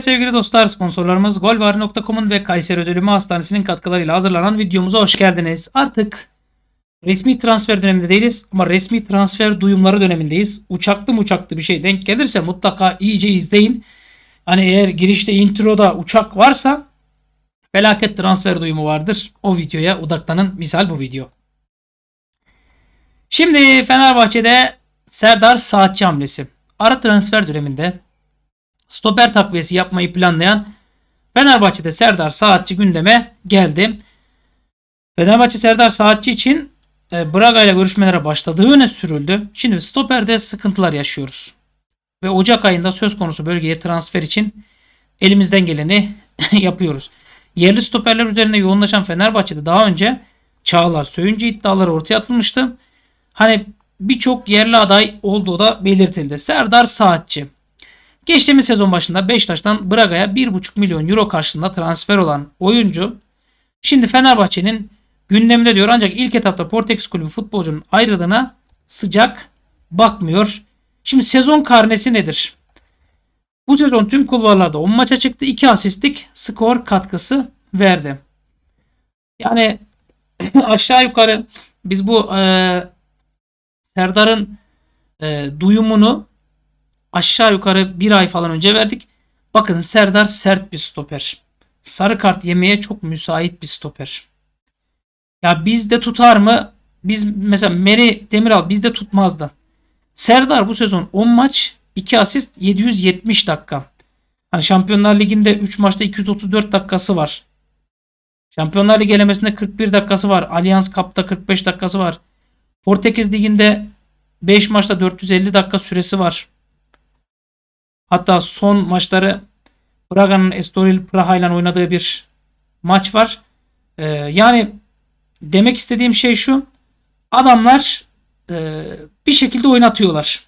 Evet sevgili dostlar sponsorlarımız golvar.com'un ve Kayseri Özel Ümmü Hastanesi'nin katkılarıyla hazırlanan videomuza hoş geldiniz. Artık resmi transfer döneminde değiliz ama resmi transfer duyumları dönemindeyiz. Uçaklı mı uçaklı bir şey denk gelirse mutlaka iyice izleyin. Hani eğer girişte introda uçak varsa felaket transfer duyumu vardır. O videoya odaklanın. Misal bu video. Şimdi Fenerbahçe'de Serdar Saatçi hamlesi. Ara transfer döneminde stoper takviyesi yapmayı planlayan Fenerbahçe'de Serdar Saatçi gündeme geldi. Fenerbahçe Serdar Saatçi için e, Braga ile görüşmelere başladığı öne sürüldü. Şimdi stoperde sıkıntılar yaşıyoruz. Ve Ocak ayında söz konusu bölgeye transfer için elimizden geleni yapıyoruz. Yerli stoperler üzerine yoğunlaşan Fenerbahçe'de daha önce Çağlar Söyüncü iddiaları ortaya atılmıştı. Hani birçok yerli aday olduğu da belirtildi. Serdar Saatçi Geçtiğimiz sezon başında Beşiktaş'tan Braga'ya 1,5 milyon euro karşılığında transfer olan oyuncu şimdi Fenerbahçe'nin gündeminde diyor ancak ilk etapta Portekiz kulübü futbolcunun ayrılığına sıcak bakmıyor. Şimdi sezon karnesi nedir? Bu sezon tüm kulvarlarda 10 maça çıktı. 2 asistlik skor katkısı verdi. Yani aşağı yukarı biz bu e, Serdar'ın e, duyumunu aşağı yukarı bir ay falan önce verdik. Bakın Serdar sert bir stoper. Sarı kart yemeye çok müsait bir stoper. Ya bizde tutar mı? Biz mesela Meri Demiral bizde tutmazdı. Serdar bu sezon 10 maç 2 asist 770 dakika. Hani Şampiyonlar Ligi'nde 3 maçta 234 dakikası var. Şampiyonlar Ligi elemesinde 41 dakikası var. Allianz Cup'ta 45 dakikası var. Portekiz Ligi'nde 5 maçta 450 dakika süresi var. Hatta son maçları Braga'nın Estoril Praha ile oynadığı bir maç var. Ee, yani demek istediğim şey şu. Adamlar e, bir şekilde oynatıyorlar.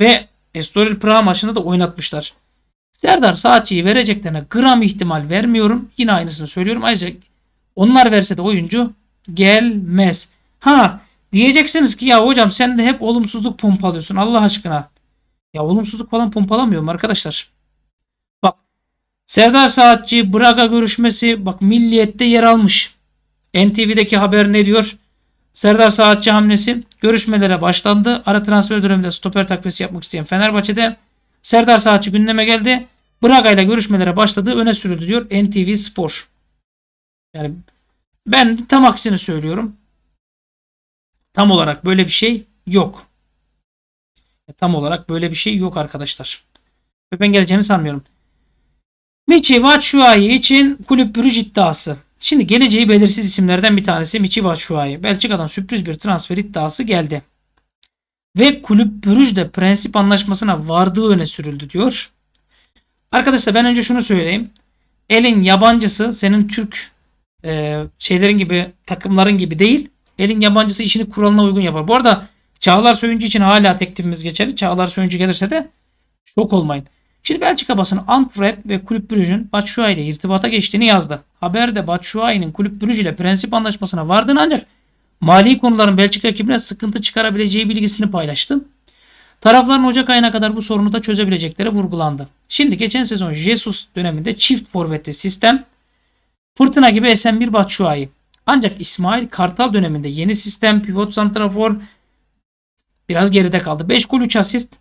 Ve Estoril Praha maçında da oynatmışlar. Serdar Saatçı'yı vereceklerine gram ihtimal vermiyorum. Yine aynısını söylüyorum. Ayrıca onlar verse de oyuncu gelmez. Ha diyeceksiniz ki ya hocam sen de hep olumsuzluk pompalıyorsun Allah aşkına. Ya olumsuzluk falan pompalamıyorum arkadaşlar. Bak Serdar Saatçi Braga görüşmesi bak milliyette yer almış. NTV'deki haber ne diyor? Serdar Saatçi hamlesi görüşmelere başlandı. Ara transfer döneminde stoper takviyesi yapmak isteyen Fenerbahçe'de Serdar Saatçi gündeme geldi. Braga ile görüşmelere başladığı öne sürüldü diyor NTV Spor. Yani ben tam aksini söylüyorum. Tam olarak böyle bir şey yok. E, tam olarak böyle bir şey yok arkadaşlar. Ve ben geleceğini sanmıyorum. Michi Batshuayi için kulüp bürüc iddiası. Şimdi geleceği belirsiz isimlerden bir tanesi Michi Batshuayi. Belçika'dan sürpriz bir transfer iddiası geldi. Ve kulüp Brüj'de prensip anlaşmasına vardığı öne sürüldü diyor. Arkadaşlar ben önce şunu söyleyeyim. Elin yabancısı senin Türk e, şeylerin gibi takımların gibi değil. Elin yabancısı işini kuralına uygun yapar. Bu arada Çağlar Söyüncü için hala teklifimiz geçerli. Çağlar Söyüncü gelirse de şok olmayın. Şimdi Belçika basını Antwerp ve Kulüp Brüj'ün Batshuayi ile irtibata geçtiğini yazdı. Haberde Batshuayi'nin Kulüp Brüj ile prensip anlaşmasına vardığını ancak mali konuların Belçika ekibine sıkıntı çıkarabileceği bilgisini paylaştı. Tarafların Ocak ayına kadar bu sorunu da çözebilecekleri vurgulandı. Şimdi geçen sezon Jesus döneminde çift forvetli sistem fırtına gibi esen bir Batshuayi. Ancak İsmail Kartal döneminde yeni sistem, pivot santrafor, Biraz geride kaldı. 5 gol 3 asist.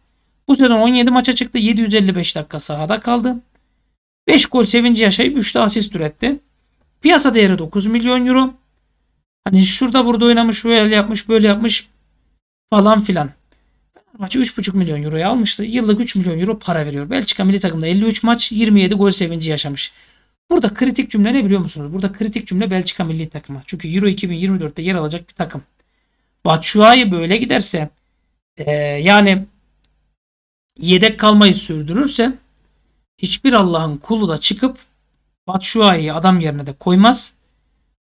Bu sezon 17 maça çıktı. 755 dakika sahada kaldı. 5 gol sevinci yaşayıp 3 asist üretti. Piyasa değeri 9 milyon euro. Hani şurada burada oynamış, şöyle yapmış, böyle yapmış falan filan. Maçı 3,5 milyon euroya almıştı. Yıllık 3 milyon euro para veriyor. Belçika milli takımda 53 maç 27 gol sevinci yaşamış. Burada kritik cümle ne biliyor musunuz? Burada kritik cümle Belçika milli takımı. Çünkü Euro 2024'te yer alacak bir takım. Batshuayi böyle giderse ee, yani yedek kalmayı sürdürürse hiçbir Allah'ın kulu da çıkıp Batshuayi'yi adam yerine de koymaz.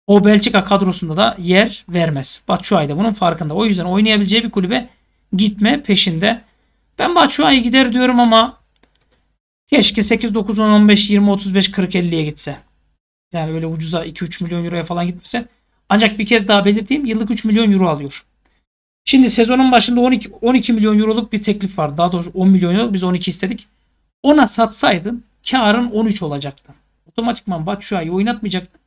O Belçika kadrosunda da yer vermez. Batshuayi de bunun farkında. O yüzden oynayabileceği bir kulübe gitme peşinde. Ben Batshuayi gider diyorum ama keşke 8, 9, 10, 15, 20, 35, 40, 50'ye gitse. Yani öyle ucuza 2-3 milyon euroya falan gitmese. Ancak bir kez daha belirteyim yıllık 3 milyon euro alıyor. Şimdi sezonun başında 12, 12 milyon euroluk bir teklif var. Daha doğrusu 10 milyon euroluk biz 12 istedik. Ona satsaydın karın 13 olacaktı. Otomatikman Batshuayi oynatmayacaktı.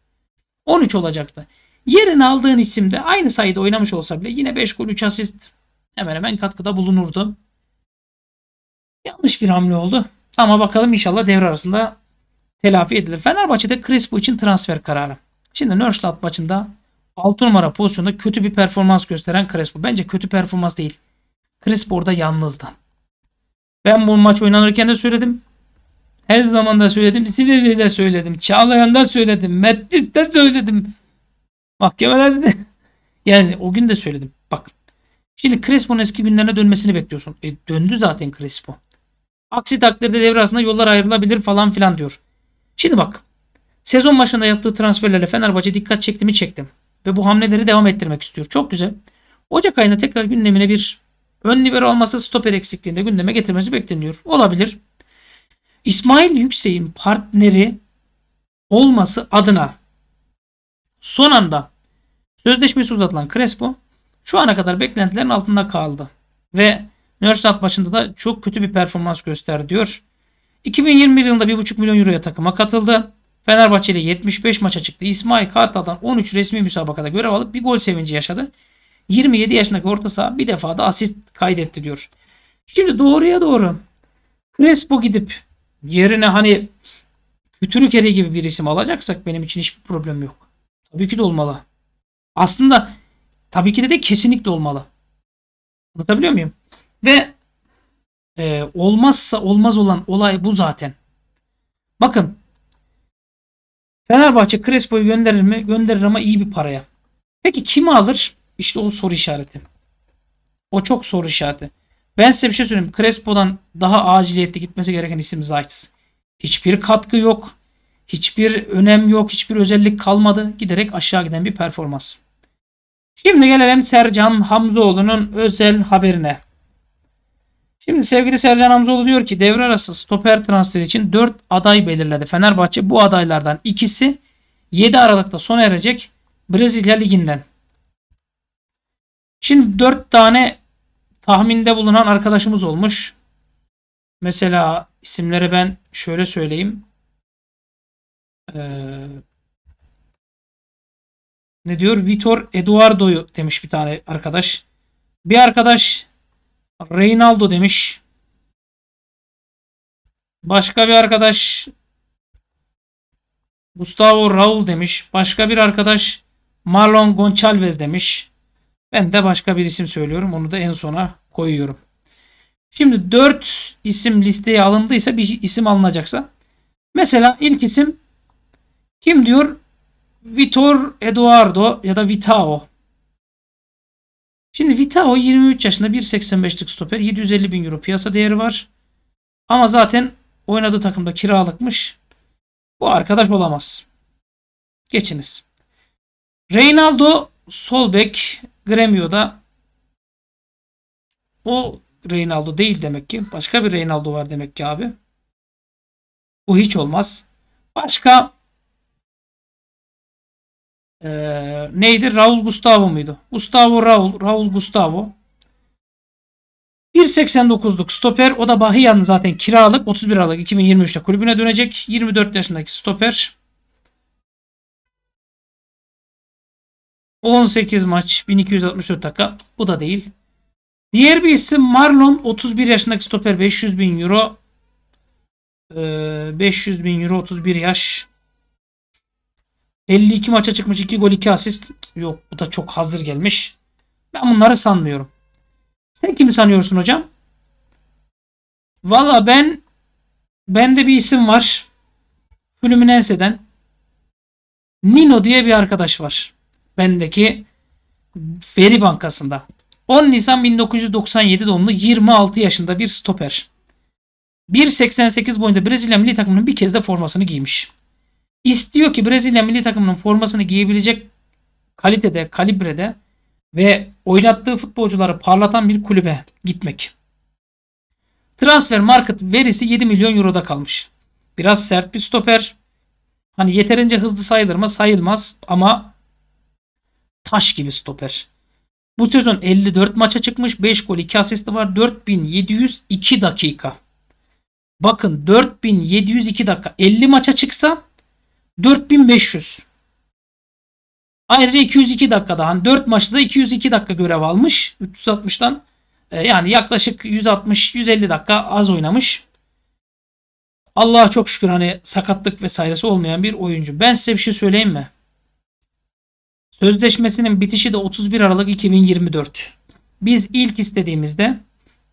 13 olacaktı. Yerine aldığın isimde aynı sayıda oynamış olsa bile yine 5 gol 3 asist hemen hemen katkıda bulunurdu. Yanlış bir hamle oldu. Ama bakalım inşallah devre arasında telafi edilir. Fenerbahçe'de Crespo için transfer kararı. Şimdi Nörschlatt maçında 6 numara pozisyonda kötü bir performans gösteren Crespo. Bence kötü performans değil. Crespo orada yalnızdan. Ben bu maç oynanırken de söyledim. Her zaman da söyledim. Silivri'de söyledim. Çağlayan'da söyledim. Mettis'te söyledim. Mahkemelerde de. yani o gün de söyledim. Bak. Şimdi Crespo'nun eski günlerine dönmesini bekliyorsun. E döndü zaten Crespo. Aksi takdirde devre arasında yollar ayrılabilir falan filan diyor. Şimdi bak. Sezon başında yaptığı transferlerle Fenerbahçe dikkat çekti mi çektim ve bu hamleleri devam ettirmek istiyor. Çok güzel. Ocak ayında tekrar gündemine bir ön libero olması stoper eksikliğinde gündeme getirmesi bekleniyor. Olabilir. İsmail Yüksek'in partneri olması adına son anda sözleşmesi uzatılan Crespo şu ana kadar beklentilerin altında kaldı. Ve Nürnberg maçında da çok kötü bir performans gösterdi diyor. 2021 yılında 1,5 milyon euroya takıma katıldı. Fenerbahçe ile 75 maça çıktı. İsmail Kartal'dan 13 resmi müsabakada görev alıp bir gol sevinci yaşadı. 27 yaşındaki orta saha bir defa da asist kaydetti diyor. Şimdi doğruya doğru Crespo gidip yerine hani Fütürükeri gibi bir isim alacaksak benim için hiçbir problem yok. Tabii ki de olmalı. Aslında tabii ki de de kesinlikle olmalı. Anlatabiliyor muyum? Ve e, olmazsa olmaz olan olay bu zaten. Bakın Fenerbahçe Crespo'yu gönderir mi? Gönderir ama iyi bir paraya. Peki kimi alır? İşte o soru işareti. O çok soru işareti. Ben size bir şey söyleyeyim. Crespo'dan daha aciliyetli gitmesi gereken isim Zayt. Hiçbir katkı yok. Hiçbir önem yok. Hiçbir özellik kalmadı. Giderek aşağı giden bir performans. Şimdi gelelim Sercan Hamzoğlu'nun özel haberine. Şimdi sevgili Sercan Hamzoğlu diyor ki devre arası stoper transferi için 4 aday belirledi. Fenerbahçe bu adaylardan ikisi 7 Aralık'ta sona erecek Brezilya Ligi'nden. Şimdi 4 tane tahminde bulunan arkadaşımız olmuş. Mesela isimleri ben şöyle söyleyeyim. Ee, ne diyor? Vitor Eduardo'yu demiş bir tane arkadaş. Bir arkadaş Reynaldo demiş. Başka bir arkadaş Gustavo Raul demiş. Başka bir arkadaş Marlon Gonçalves demiş. Ben de başka bir isim söylüyorum. Onu da en sona koyuyorum. Şimdi 4 isim listeye alındıysa bir isim alınacaksa. Mesela ilk isim kim diyor? Vitor Eduardo ya da Vitao. Şimdi Vitao 23 yaşında 1.85'lik stoper 750 bin euro piyasa değeri var. Ama zaten oynadığı takımda kiralıkmış. Bu arkadaş olamaz. Geçiniz. Reynaldo sol bek Gremio'da o Reynaldo değil demek ki. Başka bir Reynaldo var demek ki abi. Bu hiç olmaz. Başka ee, neydi? Raul Gustavo muydu? Gustavo Raul. Raul Gustavo. 1.89'luk stoper. O da Bahiya'nın zaten kiralık. 31 Aralık 2023'te kulübüne dönecek. 24 yaşındaki stoper. 18 maç 1264 dakika. Bu da değil. Diğer bir isim Marlon 31 yaşındaki stoper 500 bin euro. Ee, 500 bin euro 31 yaş. 52 maça çıkmış 2 gol 2 asist. Yok bu da çok hazır gelmiş. Ben bunları sanmıyorum. Sen kimi sanıyorsun hocam? Valla ben bende bir isim var. Fluminense'den. Nino diye bir arkadaş var. Bendeki veri bankasında. 10 Nisan 1997 doğumlu 26 yaşında bir stoper. 1.88 boyunda Brezilya milli takımının bir kez de formasını giymiş istiyor ki Brezilya milli takımının formasını giyebilecek kalitede, kalibrede ve oynattığı futbolcuları parlatan bir kulübe gitmek. Transfer market verisi 7 milyon euroda kalmış. Biraz sert bir stoper. Hani yeterince hızlı sayılır mı? Sayılmaz ama taş gibi stoper. Bu sezon 54 maça çıkmış. 5 gol 2 asisti var. 4702 dakika. Bakın 4702 dakika. 50 maça çıksa 4500. Ayrıca 202 dakikada hani 4 maçta 202 dakika görev almış 360'tan. E, yani yaklaşık 160-150 dakika az oynamış. Allah'a çok şükür hani sakatlık vesairesi olmayan bir oyuncu. Ben size bir şey söyleyeyim mi? Sözleşmesinin bitişi de 31 Aralık 2024. Biz ilk istediğimizde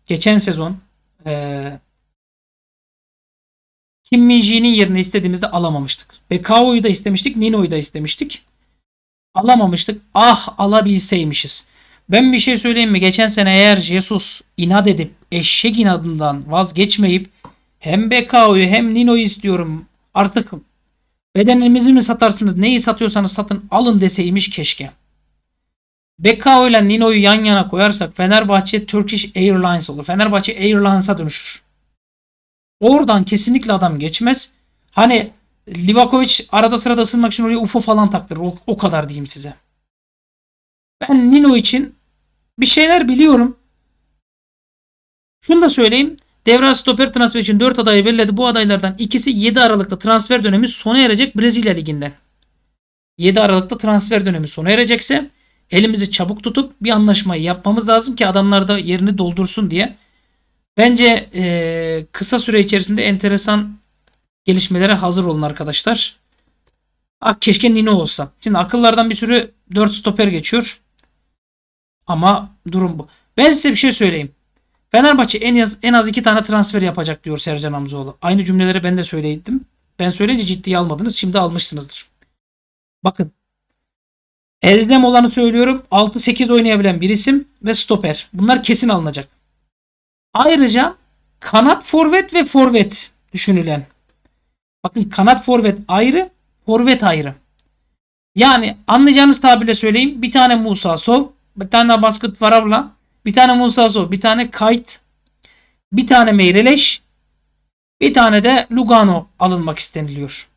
geçen sezon e, kim Minji'nin yerini istediğimizde alamamıştık. Bekao'yu da istemiştik. Nino'yu da istemiştik. Alamamıştık. Ah alabilseymişiz. Ben bir şey söyleyeyim mi? Geçen sene eğer Jesus inat edip eşek inadından vazgeçmeyip hem Bekao'yu hem Nino'yu istiyorum artık bedenimizi mi satarsınız neyi satıyorsanız satın alın deseymiş keşke. Bekao ile Nino'yu yan yana koyarsak Fenerbahçe Turkish Airlines olur. Fenerbahçe Airlines'a dönüşür. Oradan kesinlikle adam geçmez. Hani Livakovic arada sırada ısınmak için oraya UFO falan taktır. O, o kadar diyeyim size. Ben Nino için bir şeyler biliyorum. Şunu da söyleyeyim. Devre stoper transfer için 4 adayı belirledi. Bu adaylardan ikisi 7 Aralık'ta transfer dönemi sona erecek Brezilya Ligi'nden. 7 Aralık'ta transfer dönemi sona erecekse elimizi çabuk tutup bir anlaşmayı yapmamız lazım ki adamlar da yerini doldursun diye. Bence e, kısa süre içerisinde enteresan gelişmelere hazır olun arkadaşlar. Ah keşke Nino olsa. Şimdi akıllardan bir sürü 4 stoper geçiyor. Ama durum bu. Ben size bir şey söyleyeyim. Fenerbahçe en az, en az iki tane transfer yapacak diyor Sercan Hamzoğlu. Aynı cümleleri ben de söyleydim. Ben söyleyince ciddiye almadınız. Şimdi almışsınızdır. Bakın. Ezdem olanı söylüyorum. 6-8 oynayabilen bir isim ve stoper. Bunlar kesin alınacak. Ayrıca kanat forvet ve forvet düşünülen. Bakın kanat forvet ayrı, forvet ayrı. Yani anlayacağınız tabirle söyleyeyim. Bir tane Musa Sol, bir tane Basket Varabla, bir tane Musa Sol, bir tane Kayt, bir tane Meyreleş, bir tane de Lugano alınmak isteniliyor.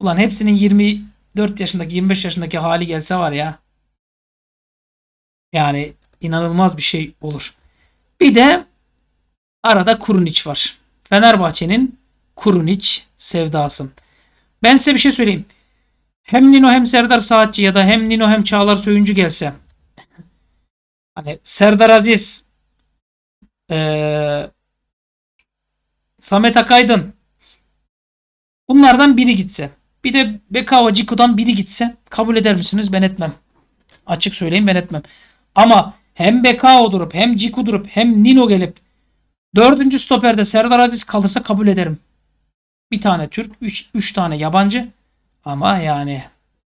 Ulan hepsinin 24 yaşındaki 25 yaşındaki hali gelse var ya. Yani inanılmaz bir şey olur. Bir de Arada Kurunic var. Fenerbahçe'nin Kurunic sevdası. Ben size bir şey söyleyeyim. Hem Nino hem Serdar Saatçi ya da hem Nino hem Çağlar Söyüncü gelse. Hani Serdar Aziz, ee, Samet Akaydın bunlardan biri gitse. Bir de Bekava Ciku'dan biri gitse kabul eder misiniz? Ben etmem. Açık söyleyeyim ben etmem. Ama hem Bekao durup hem Ciku durup hem Nino gelip Dördüncü stoperde Serdar Aziz kalırsa kabul ederim. Bir tane Türk, üç, üç tane yabancı. Ama yani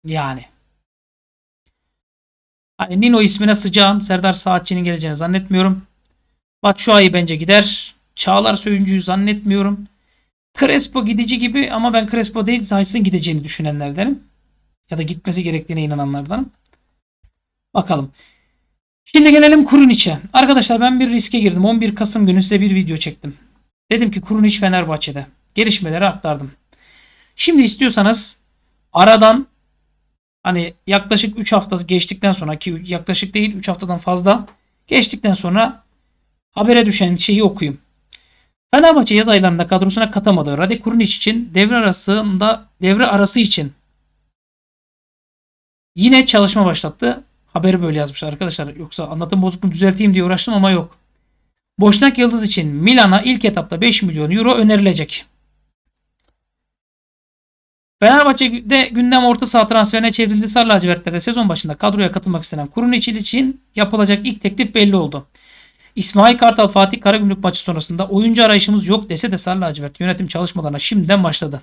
yani. Hani Nino ismine sıcağım. Serdar Saatçı'nın geleceğini zannetmiyorum. Batshuayi bence gider. Çağlar Söyüncü'yü zannetmiyorum. Crespo gidici gibi ama ben Crespo değil Zayis'in gideceğini düşünenlerdenim. Ya da gitmesi gerektiğine inananlardanım. Bakalım. Şimdi gelelim kurun içe. Arkadaşlar ben bir riske girdim. 11 Kasım günü size bir video çektim. Dedim ki kurun iç Fenerbahçe'de. Gelişmeleri aktardım. Şimdi istiyorsanız aradan hani yaklaşık 3 hafta geçtikten sonra ki yaklaşık değil 3 haftadan fazla geçtikten sonra habere düşen şeyi okuyayım. Fenerbahçe yaz aylarında kadrosuna katamadığı Rade iç için devre arasında devre arası için yine çalışma başlattı. Haberi böyle yazmış arkadaşlar. Yoksa anlatım bozukluğunu düzelteyim diye uğraştım ama yok. Boşnak Yıldız için Milan'a ilk etapta 5 milyon euro önerilecek. Fenerbahçe'de gündem orta saha transferine çevrildi. sarla lacivertlerde sezon başında kadroya katılmak istenen Kurun için için yapılacak ilk teklif belli oldu. İsmail Kartal Fatih Karagümrük maçı sonrasında oyuncu arayışımız yok dese de sarla lacivert yönetim çalışmalarına şimdiden başladı.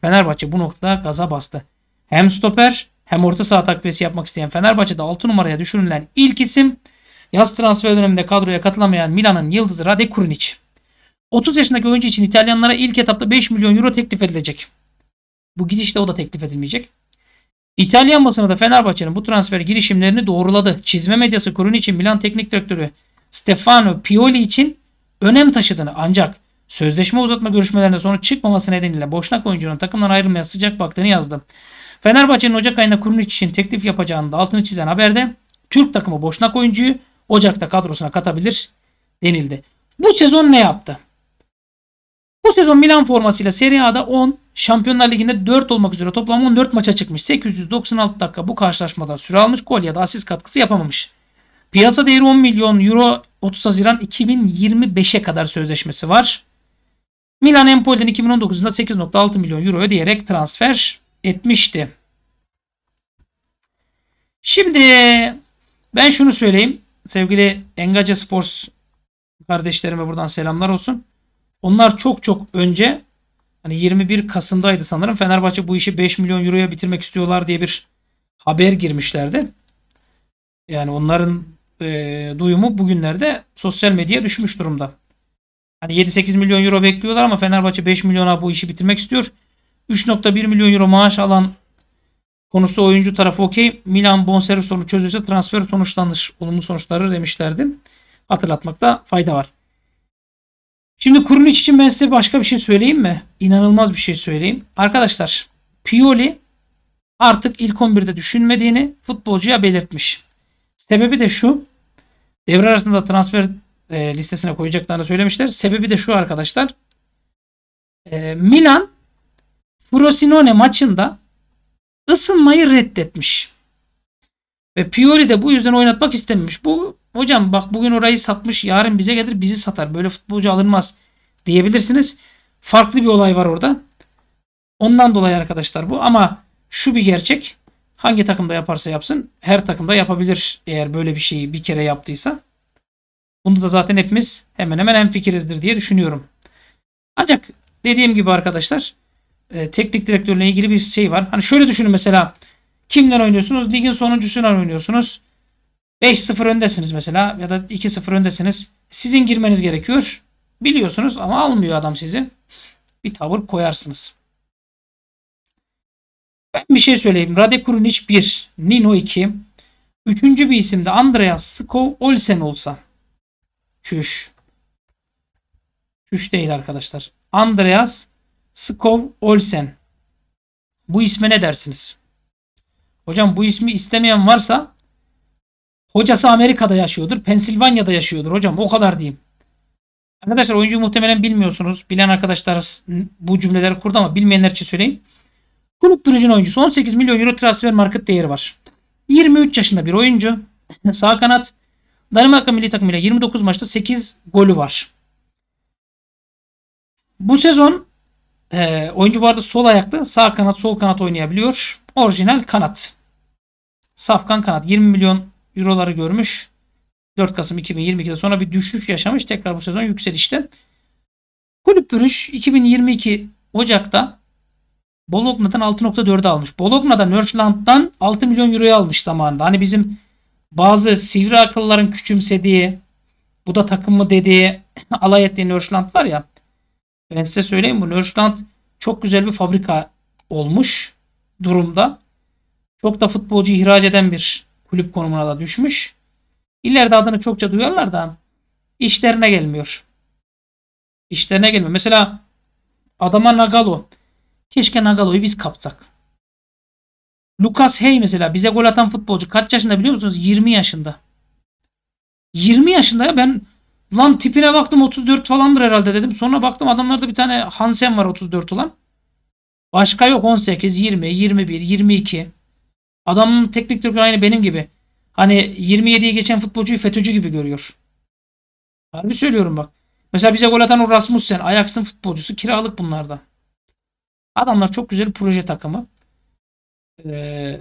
Fenerbahçe bu noktada gaza bastı. Hem stoper hem orta saha takviyesi yapmak isteyen Fenerbahçe'de 6 numaraya düşürülen ilk isim yaz transfer döneminde kadroya katılamayan Milan'ın yıldızı Rade Kurnic. 30 yaşındaki oyuncu için İtalyanlara ilk etapta 5 milyon euro teklif edilecek. Bu gidişte o da teklif edilmeyecek. İtalyan basını da Fenerbahçe'nin bu transfer girişimlerini doğruladı. Çizme medyası kurun için Milan Teknik Direktörü Stefano Pioli için önem taşıdığını ancak sözleşme uzatma görüşmelerinde sonra çıkmaması nedeniyle boşnak oyuncunun takımdan ayrılmaya sıcak baktığını yazdı. Fenerbahçe'nin Ocak ayında Kurunic için teklif yapacağını da altını çizen haberde Türk takımı boşnak oyuncuyu Ocak'ta kadrosuna katabilir denildi. Bu sezon ne yaptı? Bu sezon Milan formasıyla Serie A'da 10, Şampiyonlar Ligi'nde 4 olmak üzere toplam 14 maça çıkmış. 896 dakika bu karşılaşmada süre almış. Gol ya da asist katkısı yapamamış. Piyasa değeri 10 milyon euro 30 Haziran 2025'e kadar sözleşmesi var. Milan Empoli'den 2019'da 8.6 milyon euro ödeyerek transfer etmişti. Şimdi ben şunu söyleyeyim. Sevgili Engace Sports kardeşlerime buradan selamlar olsun. Onlar çok çok önce hani 21 Kasım'daydı sanırım Fenerbahçe bu işi 5 milyon euroya bitirmek istiyorlar diye bir haber girmişlerdi. Yani onların e, duyumu bugünlerde sosyal medyaya düşmüş durumda. Hani 7-8 milyon euro bekliyorlar ama Fenerbahçe 5 milyona bu işi bitirmek istiyor. 3.1 milyon euro maaş alan konusu oyuncu tarafı okey. Milan bonservis sorunu çözülse transfer sonuçlanır. Olumlu sonuçları demişlerdi. Hatırlatmakta fayda var. Şimdi Kurunic için ben size başka bir şey söyleyeyim mi? İnanılmaz bir şey söyleyeyim. Arkadaşlar Pioli artık ilk 11'de düşünmediğini futbolcuya belirtmiş. Sebebi de şu. Devre arasında transfer e, listesine koyacaklarını söylemişler. Sebebi de şu arkadaşlar. E, Milan Frosinone maçında ısınmayı reddetmiş. Ve Pioli de bu yüzden oynatmak istememiş. Bu hocam bak bugün orayı satmış yarın bize gelir bizi satar. Böyle futbolcu alınmaz diyebilirsiniz. Farklı bir olay var orada. Ondan dolayı arkadaşlar bu ama şu bir gerçek. Hangi takımda yaparsa yapsın her takımda yapabilir eğer böyle bir şeyi bir kere yaptıysa. Bunu da zaten hepimiz hemen hemen en fikirizdir diye düşünüyorum. Ancak dediğim gibi arkadaşlar e, teknik direktörle ilgili bir şey var. Hani şöyle düşünün mesela kimden oynuyorsunuz? Ligin sonuncusundan oynuyorsunuz. 5-0 öndesiniz mesela ya da 2-0 öndesiniz. Sizin girmeniz gerekiyor. Biliyorsunuz ama almıyor adam sizi. Bir tavır koyarsınız. Ben bir şey söyleyeyim. Rade Kurunic 1, Nino 2. Üçüncü bir isimde Andreas Skov Olsen olsa. Çüş. Çüş değil arkadaşlar. Andreas Skov Olsen. Bu isme ne dersiniz? Hocam bu ismi istemeyen varsa hocası Amerika'da yaşıyordur. Pensilvanya'da yaşıyordur hocam. O kadar diyeyim. Arkadaşlar oyuncu muhtemelen bilmiyorsunuz. Bilen arkadaşlar bu cümleleri kurdu ama bilmeyenler için söyleyeyim. Kulüp Brugge'in oyuncusu 18 milyon euro transfer market değeri var. 23 yaşında bir oyuncu. Sağ kanat. Danimarka milli takımıyla 29 maçta 8 golü var. Bu sezon e, oyuncu bu arada sol ayaklı. Sağ kanat sol kanat oynayabiliyor. Orijinal kanat. Safkan kanat 20 milyon euroları görmüş. 4 Kasım 2022'de sonra bir düşüş yaşamış. Tekrar bu sezon yükselişte. Kulüp Brüş 2022 Ocak'ta Bologna'dan 6.4'e almış. Bologna'da Nörşland'dan 6 milyon euroya almış zamanında. Hani bizim bazı sivri akılların küçümsediği bu da takım mı dediği alay ettiği Nörşland var ya. Ben size söyleyeyim bu Nürstand çok güzel bir fabrika olmuş durumda. Çok da futbolcu ihraç eden bir kulüp konumuna da düşmüş. İleride adını çokça duyarlar da işlerine gelmiyor. İşlerine gelmiyor. Mesela adama Nagalo. Keşke Nagalo'yu biz kapsak. Lucas Hey mesela bize gol atan futbolcu kaç yaşında biliyor musunuz? 20 yaşında. 20 yaşında ya ben Lan tipine baktım 34 falandır herhalde dedim. Sonra baktım adamlarda bir tane Hansen var 34 olan. Başka yok 18, 20, 21, 22. Adamın teknik direktörü aynı benim gibi. Hani 27'yi geçen futbolcuyu FETÖ'cü gibi görüyor. Harbi söylüyorum bak. Mesela bize gol atan o Rasmussen. Ajax'ın futbolcusu. Kiralık bunlarda Adamlar çok güzel proje takımı. Ee,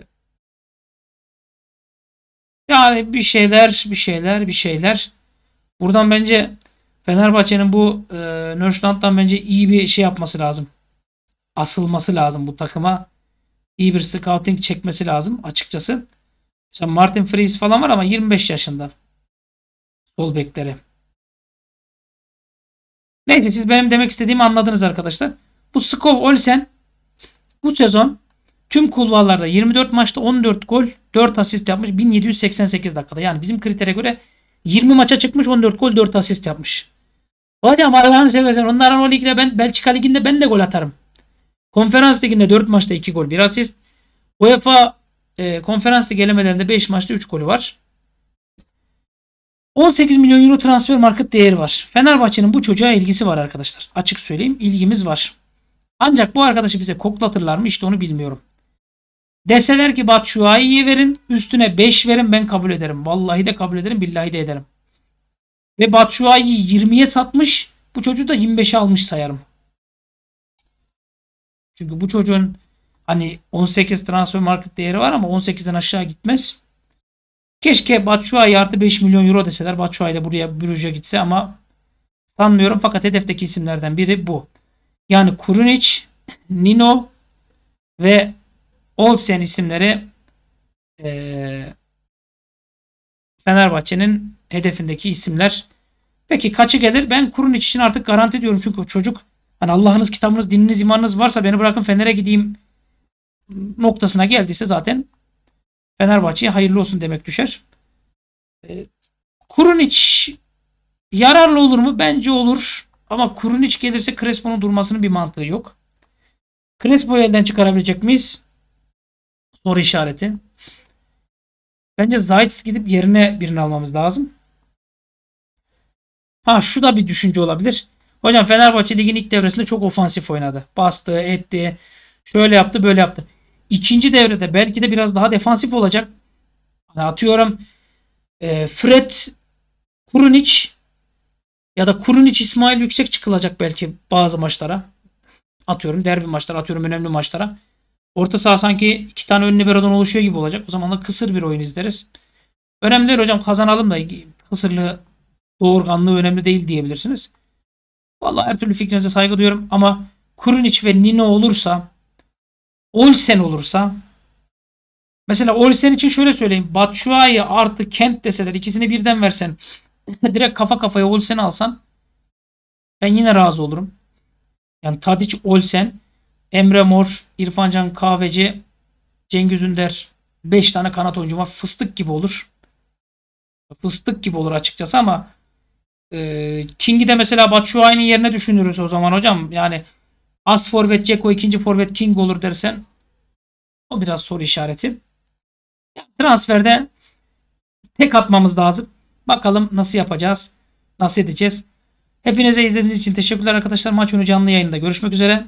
yani bir şeyler, bir şeyler, bir şeyler. Buradan bence Fenerbahçe'nin bu e, Nörşland'dan bence iyi bir şey yapması lazım. Asılması lazım bu takıma. İyi bir scouting çekmesi lazım açıkçası. Mesela Martin Fries falan var ama 25 yaşında. Sol bekleri. Neyse siz benim demek istediğimi anladınız arkadaşlar. Bu Skov Olsen bu sezon tüm kulvarlarda 24 maçta 14 gol 4 asist yapmış 1788 dakikada. Yani bizim kritere göre 20 maça çıkmış 14 gol 4 asist yapmış. Hocam Allah'ını seversen onların Arnold Lig'de ben Belçika Ligi'nde ben de gol atarım. Konferans Ligi'nde 4 maçta 2 gol 1 asist. UEFA e, Konferans Ligi elemelerinde 5 maçta 3 golü var. 18 milyon euro transfer market değeri var. Fenerbahçe'nin bu çocuğa ilgisi var arkadaşlar. Açık söyleyeyim ilgimiz var. Ancak bu arkadaşı bize koklatırlar mı işte onu bilmiyorum. Deseler ki bak şuayiye verin üstüne 5 verin ben kabul ederim. Vallahi de kabul ederim billahi de ederim. Ve Batshuayi'yi 20'ye satmış. Bu çocuğu da 25'e almış sayarım. Çünkü bu çocuğun hani 18 transfer market değeri var ama 18'den aşağı gitmez. Keşke Batshuayi artı 5 milyon euro deseler Batshuayi de buraya Brugge'e gitse ama sanmıyorum fakat hedefteki isimlerden biri bu. Yani Kurunic, Nino ve olmayan isimlere e, Fenerbahçe'nin hedefindeki isimler. Peki kaçı gelir? Ben kurun için artık garanti diyorum çünkü çocuk hani Allah'ınız, kitabınız, dininiz, imanınız varsa beni bırakın Fener'e gideyim noktasına geldiyse zaten Fenerbahçe'ye hayırlı olsun demek düşer. E, kurun iç yararlı olur mu? Bence olur. Ama Kurun iç gelirse Crespo'nun durmasının bir mantığı yok. Crespo'yu elden çıkarabilecek miyiz? Soru işareti. Bence Zayt gidip yerine birini almamız lazım. Ha şu da bir düşünce olabilir. Hocam Fenerbahçe ligin ilk devresinde çok ofansif oynadı. Bastı, etti, şöyle yaptı, böyle yaptı. İkinci devrede belki de biraz daha defansif olacak. Hani atıyorum e, Fred Kurunic ya da Kurunic İsmail yüksek çıkılacak belki bazı maçlara. Atıyorum derbi maçlara, atıyorum önemli maçlara. Orta saha sanki iki tane ön liberodan oluşuyor gibi olacak. O zaman da kısır bir oyun izleriz. Önemli değil hocam kazanalım da kısırlı doğurganlığı önemli değil diyebilirsiniz. Valla her türlü fikrinize saygı duyuyorum ama Kurunic ve Nino olursa Olsen olursa mesela Olsen için şöyle söyleyeyim. Batshuayi artı Kent deseler ikisini birden versen direkt kafa kafaya Olsen alsan ben yine razı olurum. Yani Tadic Olsen Emre Mor, İrfancan Kahveci, Cengiz Ünder. 5 tane kanat var. fıstık gibi olur. Fıstık gibi olur açıkçası ama e, King'i de mesela Batshuayi'nin yerine düşünürüz o zaman hocam. Yani as forvet Ceko ikinci forvet King olur dersen o biraz soru işareti. transferde tek atmamız lazım. Bakalım nasıl yapacağız? Nasıl edeceğiz? Hepinize izlediğiniz için teşekkürler arkadaşlar. Maç önü canlı yayında görüşmek üzere.